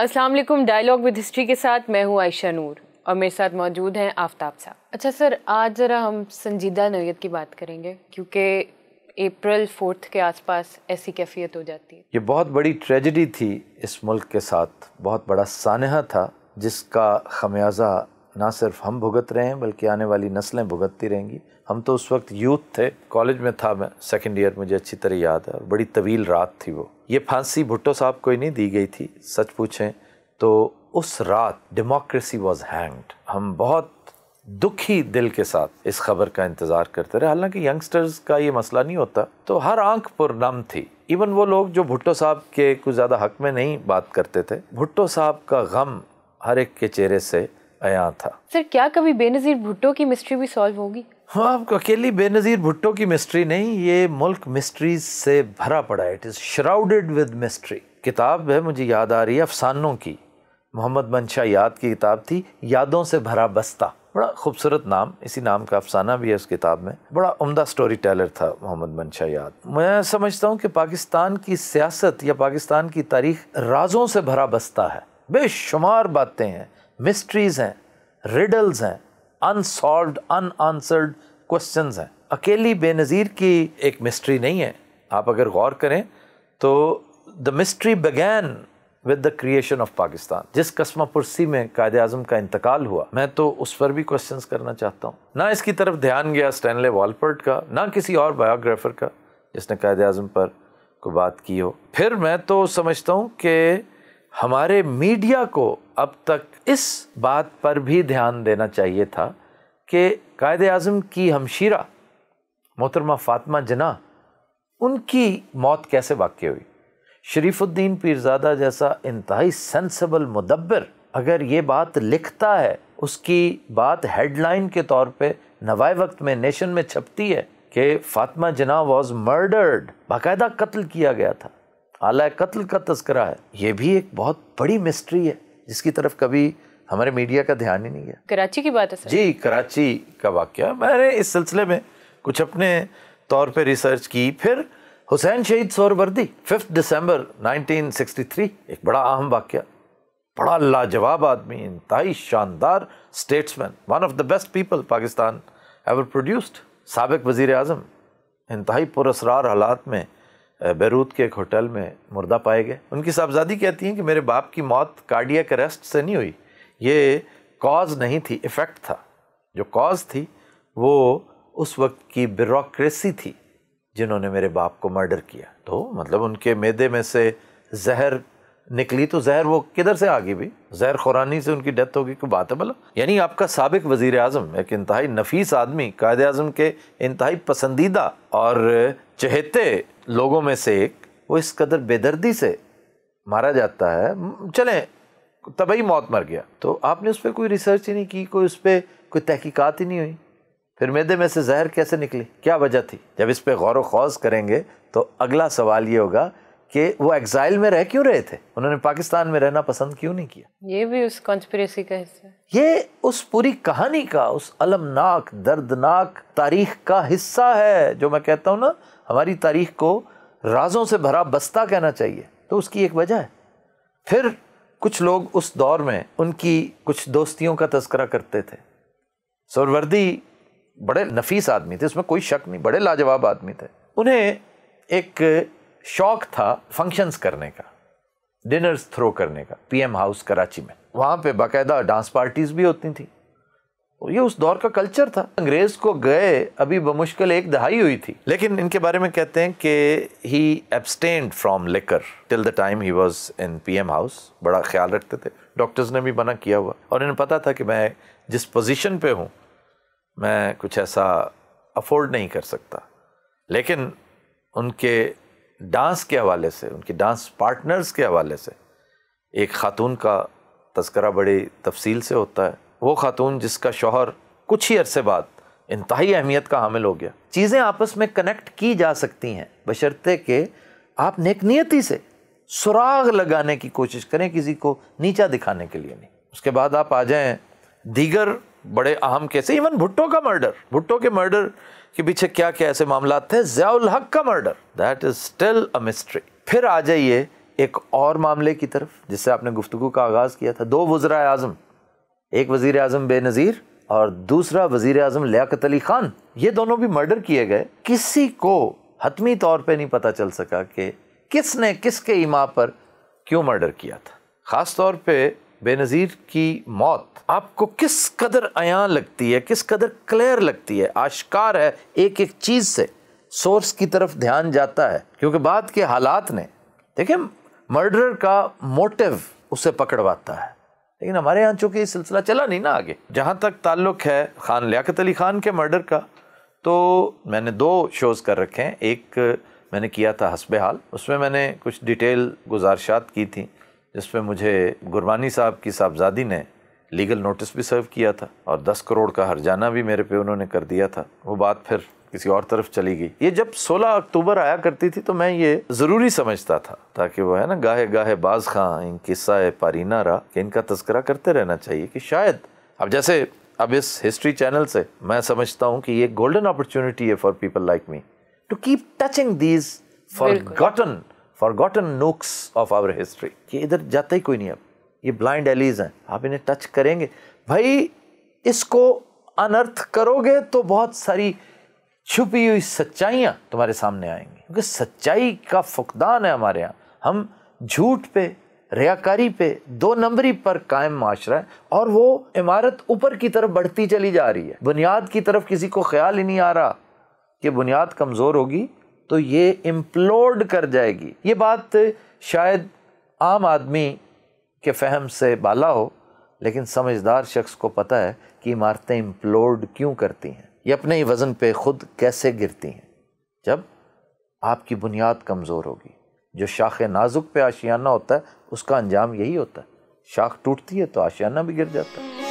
अस्सलाम वालेकुम dialogue with history के साथ मैं हूँ आयशा नूर और मेरे साथ मौजूद हैं आफ्ताब साहब अच्छा सर आज ज़रा हम संजीदा नोयत की बात करेंगे क्योंकि अप्रैल फोर्थ के आसपास ऐसी कैफियत हो जाती है ये बहुत बड़ी ट्रेजडी थी इस मुल्क के साथ बहुत बड़ा सानहा था जिसका खमियाजा ना सिर्फ हम भुगत रहे हैं बल्कि आने वाली नस्लें भुगतती रहेंगी हम तो उस वक्त यूथ थे कॉलेज में था मैं सेकेंड ईयर मुझे अच्छी तरह याद है बड़ी तवील रात थी वो ये फांसी भुट्टो साहब को ही नहीं दी गई थी सच पूछें तो उस रात डेमोक्रेसी वॉज हैंग्ड हम बहुत दुखी दिल के साथ इस खबर का इंतज़ार करते रहे हालांकि यंगस्टर्स का ये मसला नहीं होता तो हर आंख पर नम थी इवन वो लोग जो भुट्टो साहब के कुछ ज़्यादा हक में नहीं बात करते थे भुट्टो साहब का गम हर एक के चेहरे से आया था सर क्या कभी बेनज़ीर भुट्टो की मिस्ट्री भी सॉल्व होगी हाँ आपको अकेली बेनज़ीर भुट्टो की मिस्ट्री नहीं ये मुल्क मिस्ट्रीज से भरा पड़ा है it is shrouded with mystery किताब है मुझे याद आ रही है अफसानों की मोहम्मद मनशा याद की किताब थी यादों से भरा बस्ता बड़ा खूबसूरत नाम इसी नाम का अफसाना भी है उस किताब में बड़ा उम्दा स्टोरी टेलर था मोहम्मद मनशा याद मैं समझता हूँ कि पाकिस्तान की सियासत या पाकिस्तान की तारीख राजों से भरा बस्ता है बेशुमार बातें हैं मिस्ट्रीज़ हैं रिडल्स हैं अनसॉल्व्ड अनआंसर्ड क्वेश्चंस हैं अकेली बेनज़ीर की एक मिस्ट्री नहीं है आप अगर गौर करें तो the mystery began with the creation of Pakistan जिस कस्मा पुरसी में कायद अजम का इंतकाल हुआ मैं तो उस पर भी क्वेश्चंस करना चाहता हूँ ना इसकी तरफ ध्यान गया स्टैनले वॉलपर्ट का ना किसी और बायोग्राफर का जिसने कायद अजम पर को बात की हो फिर मैं तो समझता हूँ कि हमारे मीडिया को अब तक इस बात पर भी ध्यान देना चाहिए था कि कायद अज़म की हमशीरा मोहतरमा फ़ातमा जना उनकी मौत कैसे वाक़ हुई शरीफुद्दीन पीरजादा जैसा इंतहाई सेंसबल मुदब्बर अगर ये बात लिखता है उसकी बात हेडलाइन के तौर पे नवाए वक्त में नेशन में छपती है कि फ़ातमा जना वॉज मर्डर्ड बाकायदा कत्ल किया गया था आला कत्ल का तस्करा है ये भी एक बहुत बड़ी मिस्ट्री है जिसकी तरफ कभी हमारे मीडिया का ध्यान ही नहीं गया कराची की बात है सर जी कराची का वाक्य मैंने इस सिलसिले में कुछ अपने तौर पे रिसर्च की फिर हुसैन शहीद वर्दी फिफ्थ दिसंबर 1963 एक बड़ा अहम वाक्य बड़ा लाजवाब आदमी इंतहाई शानदार statesman one of the best people Pakistan ever produced सबक वज़ी अजम इनतहाई पुरसरार हालात में बैरूत के एक होटल में मुर्दा पाए गए उनकी साहबजादी कहती हैं कि मेरे बाप की मौत कार्डियक अरेस्ट से नहीं हुई ये कॉज नहीं थी इफ़ेक्ट था जो कॉज थी वो उस वक्त की ब्यूरोसी थी जिन्होंने मेरे बाप को मर्डर किया तो मतलब उनके मैदे में से जहर निकली तो जहर वो किधर से आ गई भी जहर खुरानी से उनकी डेथ होगी कोई बात है भला यानी आपका सबक वज़ी अजम एक इंतहाई नफीस आदमी कायद अजम के इंतहाई पसंदीदा और चहेते लोगों में से एक वो इस कदर बेदर्दी से मारा जाता है चलें तभी मौत मर गया तो आपने उस पर कोई रिसर्च ही नहीं की कोई उस पर कोई तहक़ीक़त ही नहीं हुई फिर मैदे में से जहर कैसे निकली क्या वजह थी जब इस पर गौर व खौज करेंगे तो अगला सवाल ये होगा कि वो एग्जाइल में रह क्यों रहे थे उन्होंने पाकिस्तान में रहना पसंद क्यों नहीं किया ये भी उस कॉन्स्परेसी का हिस्सा ये उस पूरी कहानी का उस अलमनाक दर्दनाक तारीख का हिस्सा है जो मैं कहता हूँ ना हमारी तारीख को राजों से भरा बस्ता कहना चाहिए तो उसकी एक वजह है फिर कुछ लोग उस दौर में उनकी कुछ दोस्तियों का तस्करा करते थे सोरवर्दी बड़े नफीस आदमी थे उसमें कोई शक नहीं बड़े लाजवाब आदमी थे उन्हें एक शौक था फंक्शंस करने का डिनर्स थ्रो करने का पीएम हाउस कराची में वहाँ पे बाकायदा डांस पार्टीज भी होती थी ये उस दौर का कल्चर था अंग्रेज को गए अभी बमुश्किल एक दहाई हुई थी लेकिन इनके बारे में कहते हैं कि ही एब्सटेंड फ्रॉम लेकर till the time he was in P house बड़ा ख्याल रखते थे डॉक्टर्स ने भी मना किया हुआ और इन्हें पता था कि मैं जिस पोजिशन पर हूँ मैं कुछ ऐसा अफोर्ड नहीं कर सकता लेकिन उनके डांस के हवाले से उनके डांस पार्टनर्स के हवाले से एक खातून का तस्करा बड़ी तफसील से होता है वो खातून जिसका शोहर कुछ ही अरसे बाद इंतहाई अहमियत का हामिल हो गया चीज़ें आपस में कनेक्ट की जा सकती हैं बशर्ते कि आप नेकनीयती से सुराग लगाने की कोशिश करें किसी को नीचा दिखाने के लिए नहीं उसके बाद आप आ जाएं दीगर बड़े अहम कैसे इवन भुट्टो का मर्डर भुट्टो के मर्डर के पीछे क्या क्या ऐसे मामला थे जयाउल हक का murder that is still a mystery फिर आ जाइए एक और मामले की तरफ जिससे आपने गुफ्तु का आगाज़ किया था दो वज्रा आजम एक वजीर आजम बेनज़ीर और दूसरा वजीर आजम लियात अली खान ये दोनों भी मर्डर किए गए किसी को हतमी तौर पे नहीं पता चल सका कि किसने किसके ईमा पर क्यों मर्डर किया था ख़ास तौर पे बेनज़ीर की मौत आपको किस कदर अया लगती है किस कदर क्लियर लगती है आश्कार है एक एक चीज़ से सोर्स की तरफ ध्यान जाता है क्योंकि बाद के हालात ने देखिए मर्डर का मोटिव उसे पकड़वाता है लेकिन हमारे यहाँ चूँकि ये सिलसिला चला नहीं ना आगे जहाँ तक ताल्लुक़ है ख़ान लियाकत अली ख़ान के मर्डर का तो मैंने दो शोज़ कर रखे हैं एक मैंने किया था हसब हाल उसमें मैंने कुछ डिटेल गुजारशात की थी जिस पे मुझे गुरबानी साहब की साहबजादी ने लीगल नोटिस भी सर्व किया था और दस करोड़ का हरजाना भी मेरे पे उन्होंने कर दिया था वो बात फिर किसी और तरफ चली गई ये जब 16 अक्टूबर आया करती थी तो मैं ये ज़रूरी समझता था ताकि वो है ना गाहे गाहे बाज खां इन किस्सा है पारीना रा कि इनका तस्करा करते रहना चाहिए कि शायद अब जैसे अब इस हिस्ट्री चैनल से मैं समझता हूँ कि ये गोल्डन अपॉर्चुनिटी है for people like me to keep touching these forgotten forgotten nooks of our history कि इधर जाता ही कोई नहीं अब ये ब्लाइंड एलीज हैं आप इन्हें टच करेंगे भाई इसको अनर्थ करोगे तो बहुत सारी छुपी हुई सच्चाइयाँ तुम्हारे सामने आएंगी क्योंकि सच्चाई का फुकदान है हमारे यहाँ हम झूठ पे रियाकारी पे दो नंबरी पर कायम माशरा है और वो इमारत ऊपर की तरफ बढ़ती चली जा रही है बुनियाद की तरफ किसी को ख्याल ही नहीं आ रहा कि बुनियाद कमज़ोर होगी तो ये इम्प्लोड कर जाएगी ये बात शायद आम आदमी के फहम से बाला हो लेकिन समझदार शख्स को पता है कि इमारतें इम्प्लोड क्यों करती हैं ये अपने ही वज़न पे खुद कैसे गिरती हैं जब आपकी बुनियाद कमज़ोर होगी जो शाख नाजुक पे आशियाना होता है उसका अंजाम यही होता है शाख टूटती है तो आशियाना भी गिर जाता है